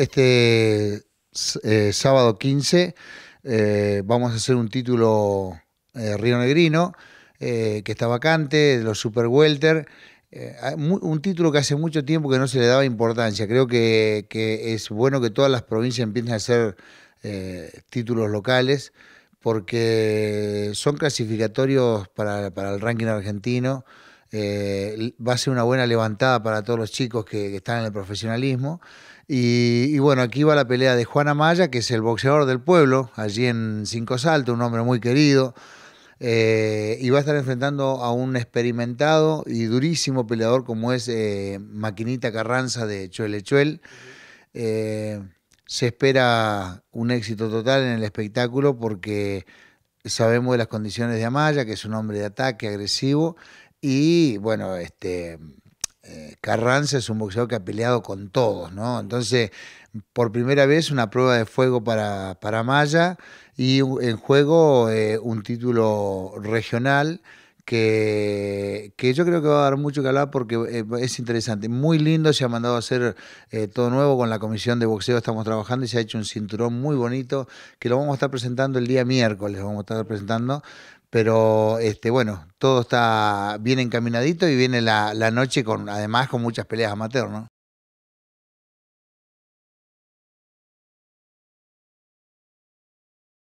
Este eh, sábado 15 eh, vamos a hacer un título eh, río negrino que está vacante, de los Super Welter. un título que hace mucho tiempo que no se le daba importancia. Creo que, es bueno que todas las provincias empiecen a hacer títulos locales porque son clasificatorios para el ranking argentino. Eh, va a ser una buena levantada para todos los chicos que, están en el profesionalismo. Y, bueno, aquí va la pelea de Juan Amaya, que es el boxeador del pueblo, allí en Cinco Salto, un hombre muy querido. Eh, y va a estar enfrentando a un experimentado y durísimo peleador como es eh, Maquinita Carranza de Chuele Eh, se espera un éxito total en el espectáculo porque sabemos de las condiciones de Amaya, que es un hombre de ataque agresivo, y bueno, este, eh, Carranza es un boxeador que ha peleado con todos, ¿no? Entonces, por primera vez una prueba de fuego para, para Maya y en juego eh, un título regional. Que, yo creo que va a dar mucho que hablar porque eh, es interesante. Muy lindo, se ha mandado a hacer todo nuevo con la comisión de boxeo, estamos trabajando y se ha hecho un cinturón muy bonito que lo vamos a estar presentando el día miércoles, vamos a estar presentando pero este, bueno, todo está bien encaminadito y viene la, la noche con, además con muchas peleas amateur,